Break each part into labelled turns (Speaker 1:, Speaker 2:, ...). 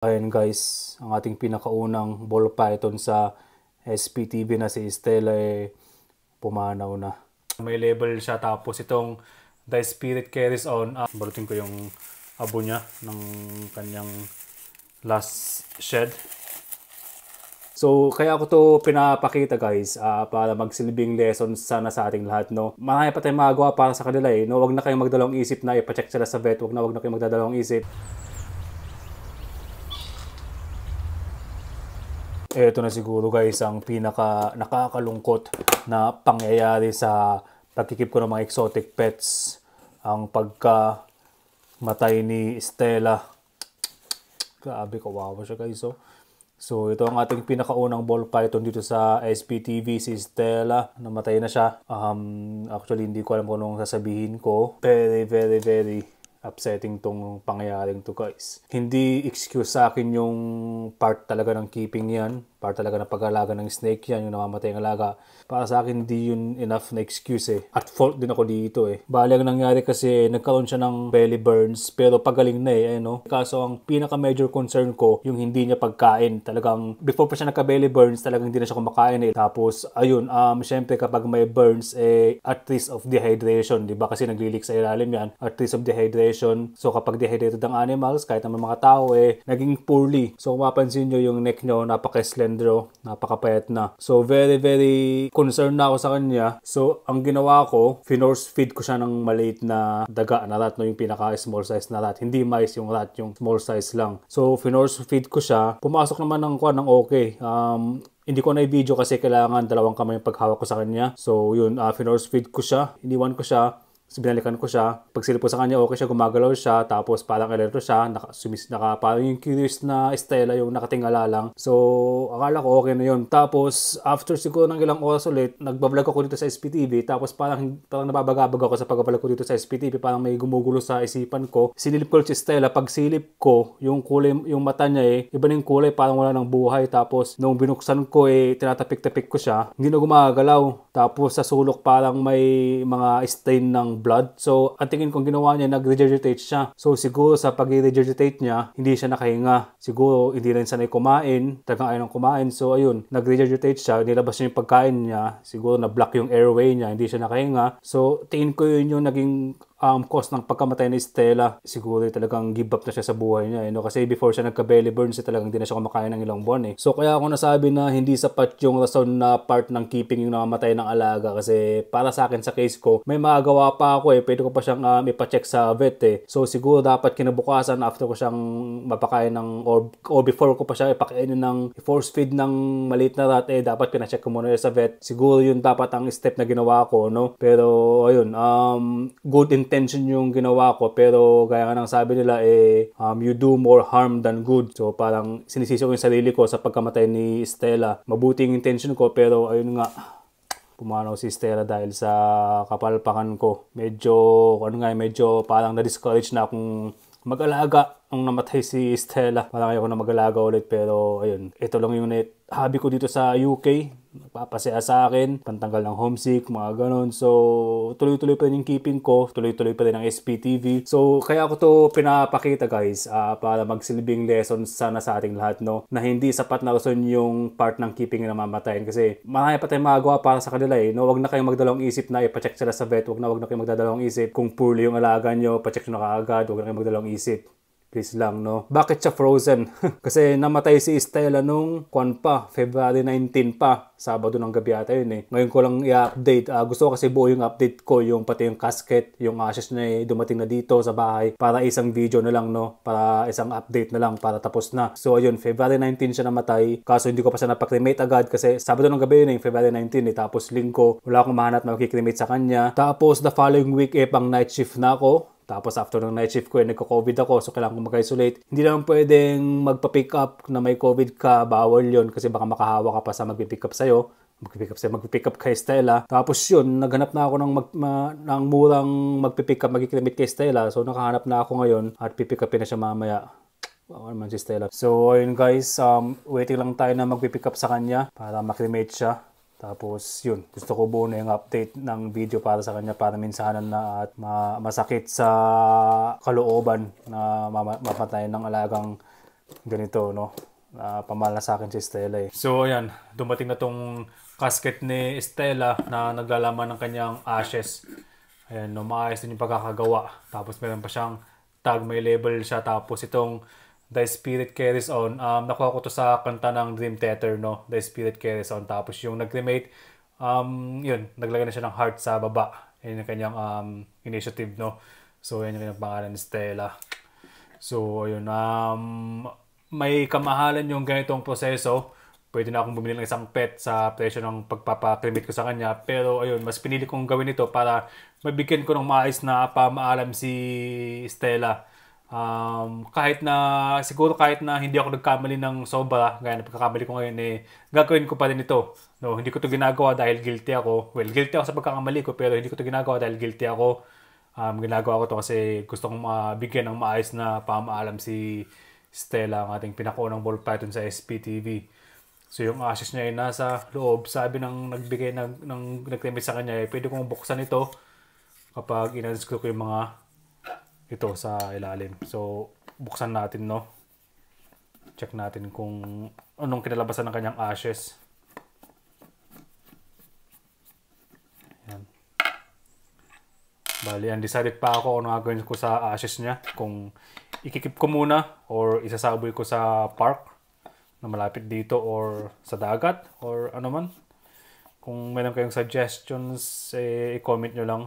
Speaker 1: Ayan guys, ang ating pinakaunang ball python sa SPTV na si Estela eh pumanaw na. May label siya tapos itong The Spirit Carries On. Uh, ah, balutin ko yung abo niya ng kanyang last shed. So, kaya ako to pinapakita guys uh, para magsilbing lesson sana sa ating lahat. No? Marami pa tayong magagawa para sa kanila eh. No? Huwag na kayong magdalawang isip na ipacheck sila sa vet. Huwag na huwag na kayong magdadalawang isip. Ito na siguro guys ang pinaka nakakalungkot na pangyayari sa pagkikip ko ng mga exotic pets. Ang pagka matay ni Stella. Grabe, kawawa siya guys. Oh. So ito ang ating pinakaunang ball python dito sa SPTV, si Stella. Namatay na siya. Um, actually, hindi ko alam kung anong sasabihin ko. Very, very, very upsetting tong pangyayaring to guys. Hindi excuse sa akin yung part talaga ng keeping yan, part talaga ng pag-alaga ng snake yan, yung namamatay ng alaga. Para sa akin, hindi yun enough na excuse eh. At fault din ako dito eh. Bali, ang nangyari kasi, nagkaroon siya ng belly burns, pero pagaling na eh, eh no? Kaso ang pinaka-major concern ko, yung hindi niya pagkain. Talagang, before pa siya nagka-belly burns, talagang hindi na siya kumakain eh. Tapos, ayun, um, syempre kapag may burns, eh, at risk of dehydration, di ba? Kasi naglilik sa ilalim yan, at risk of dehydration dehydration. So kapag dehydrated ang animals, kahit naman mga tao eh, naging poorly. So kung mapansin nyo yung neck nyo, napaka-slendro, napaka-payat na. So very, very concerned na ako sa kanya. So ang ginawa ko, finorse feed ko siya ng maliit na daga na rat, no, yung pinaka-small size na rat. Hindi mice yung rat, yung small size lang. So finorse feed ko siya. Pumasok naman ng kuha ng okay. Um, hindi ko na i-video kasi kailangan dalawang kamay yung paghawak ko sa kanya. So yun, uh, finorse feed ko siya. Iniwan ko siya So, binalikan ko siya. Pagsilip ko sa kanya, okay siya, gumagalaw siya. Tapos, parang alerto siya. Naka, sumis, naka, parang yung curious na Estela, yung nakatingala lang. So, akala ko okay na yun. Tapos, after siguro ng ilang oras ulit, nagbablog ako dito sa SPTV. Tapos, parang, parang nababagabag ako sa pagbablog ko dito sa SPTV. Parang may gumugulo sa isipan ko. Sinilip ko si Estela. Pagsilip ko, yung kulay, yung mata niya eh, iba na yung kulay, parang wala ng buhay. Tapos, nung binuksan ko eh, tinatapik-tapik ko siya. Hindi na gumagalaw. Tapos, sa sulok parang may mga stain ng blood. So, ang tingin kong ginawa niya, nag-regurgitate siya. So, siguro sa pag regurgitate niya, hindi siya nakahinga. Siguro, hindi rin sanay kumain. Tagang ayaw ng kumain. So, ayun, nag-regurgitate siya. Nilabas niya yung pagkain niya. Siguro, na-block yung airway niya. Hindi siya nakahinga. So, tingin ko yun yung naging um, cause ng pagkamatay ni Stella, siguro eh, talagang give up na siya sa buhay niya. Eh, no? Kasi before siya nagka-belly burn, siya eh, talagang hindi na siya kumakain ng ilang buwan. Eh. So kaya ako nasabi na hindi sapat yung rason na part ng keeping yung namatay ng alaga kasi para sa akin sa case ko, may magagawa pa ako eh. Pwede ko pa siyang um, ipacheck sa vet eh. So siguro dapat kinabukasan after ko siyang mapakain ng or, or before ko pa siya ipakain ng force feed ng maliit na rat eh dapat pinacheck ko muna sa vet. Siguro yun dapat ang step na ginawa ko no. Pero ayun, um, good in intention yung ginawa ko pero kaya nga nang sabi nila eh um, you do more harm than good. So parang sinisisi ko yung sarili ko sa pagkamatay ni Stella. Mabuting intention ko pero ayun nga pumanaw si Stella dahil sa kapalpakan ko. Medyo, ano nga, medyo parang na-discourage na akong mag-alaga nung namatay si Stella. Parang ayaw ko na magalaga ulit pero ayun, ito lang yung net hobby ko dito sa UK. Nagpapasaya sa akin, pantanggal ng homesick, mga ganon. So, tuloy-tuloy pa rin yung keeping ko, tuloy-tuloy pa rin ang SPTV. So, kaya ako to pinapakita guys, uh, para magsilbing lesson sana sa ating lahat, no? Na hindi sapat na rason yung part ng keeping na mamatayin kasi marami pa tayong magawa para sa kanila eh. No, wag na kayong magdalawang isip na ipacheck sila sa vet, wag na wag na kayong magdadalawang isip. Kung poorly yung alaga nyo, pacheck nyo na kaagad, wag na kayong magdalawang isip Please lang, no? Bakit siya frozen? Kasi namatay si Estela nung kwan pa, February 19 pa. Sabado ng gabi ata yun eh. Ngayon ko lang i-update. Uh, gusto ko kasi buo yung update ko, yung pati yung casket, yung ashes na eh, dumating na dito sa bahay para isang video na lang, no? Para isang update na lang, para tapos na. So, ayun, February 19 siya namatay. Kaso hindi ko pa siya napakremate agad kasi Sabado ng gabi yun eh, February 19 eh. Tapos linggo, wala akong mahanap na makikremate sa kanya. Tapos, the following week eh, pang night shift na ako tapos after ng night shift ko, eh, nagko-COVID ako, so kailangan ko mag-isolate. Hindi naman pwedeng magpa-pick up na may COVID ka, bawal yon kasi baka makahawa ka pa sa magpi-pick up sa'yo Mag-pick up sa pick up kay Stella. Tapos yun, naghanap na ako ng, mag, ma, ng murang magpipick up, magkikilimit kay Stella. So nakahanap na ako ngayon at pipick upin na siya mamaya. Wow naman si Stella. So ayun guys, um, waiting lang tayo na mag-pick up sa kanya para maklimate siya. Tapos yun, gusto ko buo na yung update ng video para sa kanya para minsanan na at ma- masakit sa kalooban na mapatayin ng alagang ganito, no? Uh, pamala sa akin si Stella eh. So ayan, dumating na tong casket ni Stella na naglalaman ng kanyang ashes. Ayan, no, maayos din yung pagkakagawa. Tapos meron pa siyang tag, may label siya. Tapos itong The Spirit Carries On. Um, nakuha ko to sa kanta ng Dream Theater, no? The Spirit Carries On. Tapos yung nag remate um, yun, naglagay na siya ng heart sa baba. Yan yung kanyang um, initiative, no? So, yan yung kanyang pangalan ni Stella. So, ayun. Um, may kamahalan yung ganitong proseso. Pwede na akong bumili ng isang pet sa presyo ng pagpapakrimit ko sa kanya. Pero, ayun, mas pinili kong gawin ito para mabigyan ko ng maayos na pamaalam si Stella Um, kahit na, siguro kahit na hindi ako nagkamali ng sobra, gaya na pagkakamali ko ngayon, eh, gagawin ko pa rin ito. No, hindi ko to ginagawa dahil guilty ako. Well, guilty ako sa pagkakamali ko, pero hindi ko to ginagawa dahil guilty ako. Um, ginagawa ko to kasi gusto kong mabigyan ng maayos na pamaalam si Stella, ang ating pinakunang ball python sa SPTV. So yung ashes niya ay nasa loob. Sabi ng nagbigay ng, ng nagtimid sa kanya, eh, pwede kong buksan ito kapag inalis ko yung mga ito sa ilalim. So, buksan natin, no? Check natin kung anong kinalabasan ng kanyang ashes. Ayan. Bali, undecided pa ako ano gagawin ko sa ashes niya. Kung ikikip ko muna or isasaboy ko sa park na malapit dito or sa dagat or ano man. Kung meron kayong suggestions, eh, i-comment nyo lang.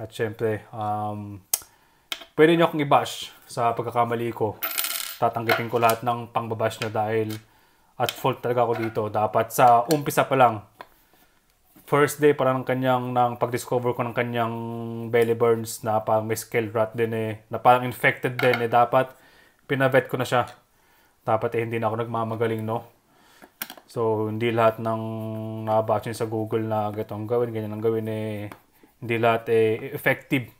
Speaker 1: At syempre, um, Pwede nyo akong i-bash sa pagkakamali ko. Tatanggitin ko lahat ng pangbabash nyo dahil at fault talaga ako dito. Dapat sa umpisa pa lang, first day para ng kanyang, ng pag-discover ko ng kanyang belly burns na parang may scale rot din eh, na parang infected din eh, dapat pinavet ko na siya. Dapat eh, hindi na ako nagmamagaling, no? So, hindi lahat ng nabatch sa Google na ang gawin, ganyan ang gawin eh, hindi lahat eh, effective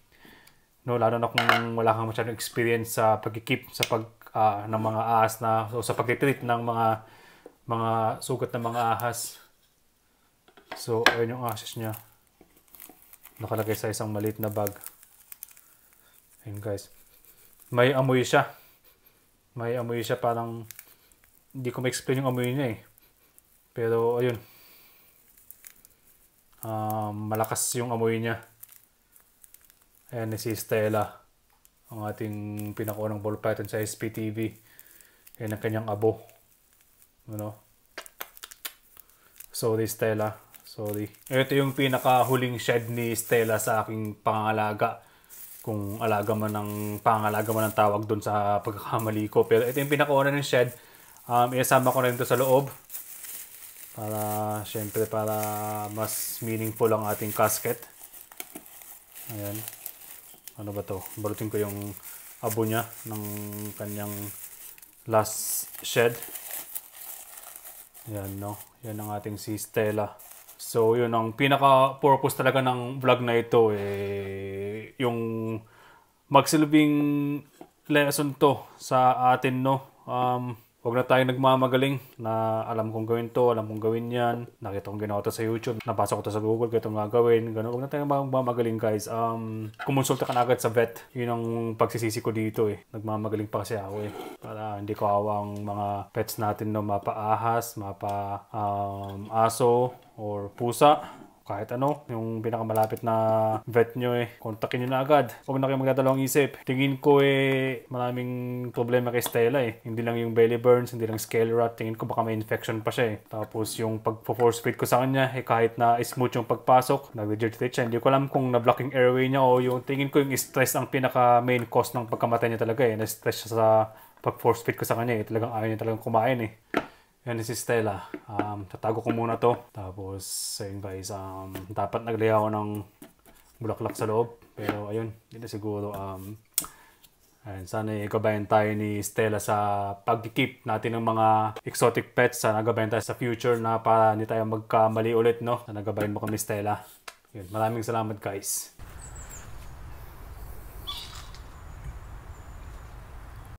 Speaker 1: no lalo na kung wala kang masyadong experience sa pagkikip sa pag uh, ng mga ahas na o sa pagtitreat ng mga mga sugat ng mga ahas. So ayun yung ashes niya. Nakalagay sa isang maliit na bag. Ayun guys. May amoy siya. May amoy siya parang hindi ko ma-explain yung amoy niya eh. Pero ayun. Um, malakas yung amoy niya. Ayan si Stella, ang ating pinakaunang ball pattern sa SPTV. Ayan ang kanyang abo. Ano? Sorry Stella, sorry. Ito yung pinakahuling shed ni Stella sa aking pangalaga kung alaga man ng pangalaga man ng tawag doon sa pagkakamali ko. Pero ito yung pinakauna ng shed. Um, iasama ko na ito sa loob. Para, syempre, para mas meaningful ang ating casket. Ayan ano ba to balutin ko yung abo niya ng kanyang last shed yan no yan ang ating si Stella so yun ang pinaka purpose talaga ng vlog na ito eh yung magsilbing lesson to sa atin no um, Huwag na tayong nagmamagaling na alam kong gawin to, alam kong gawin yan. Nakita kong ginawa to sa YouTube, nabasa ko to sa Google, ganito nga gawin. Ganun. Huwag na tayong magmamagaling guys. Um, kumonsulta ka na agad sa vet. Yun ang pagsisisi ko dito eh. Nagmamagaling pa kasi ako eh. Para hindi ko awang mga pets natin na mapaahas, mapa um, aso, or pusa kahit ano, yung pinakamalapit na vet nyo eh, kontakin nyo na agad. Huwag na kayong magdadalawang isip. Tingin ko eh, maraming problema kay Stella eh. Hindi lang yung belly burns, hindi lang scale rot. Tingin ko baka may infection pa siya eh. Tapos yung pag-force feed ko sa kanya, eh kahit na smooth yung pagpasok, nag-regurgitate siya. Hindi ko alam kung na blocking airway niya o yung tingin ko yung stress ang pinaka main cause ng pagkamatay niya talaga eh. Na-stress siya sa pag-force feed ko sa kanya eh. Talagang ayaw niya talagang kumain eh. Yan this is Stella. Um, tatago ko muna to. Tapos, ayun guys, um, dapat naglay ako ng bulaklak sa loob. Pero ayun, hindi siguro. Um, ayun, sana ikabayan tayo ni Stella sa pag-keep natin ng mga exotic pets. Sana gabayan tayo sa future na para hindi tayo magkamali ulit, no? Sana gabayan mo kami, Stella. Yun, maraming salamat guys.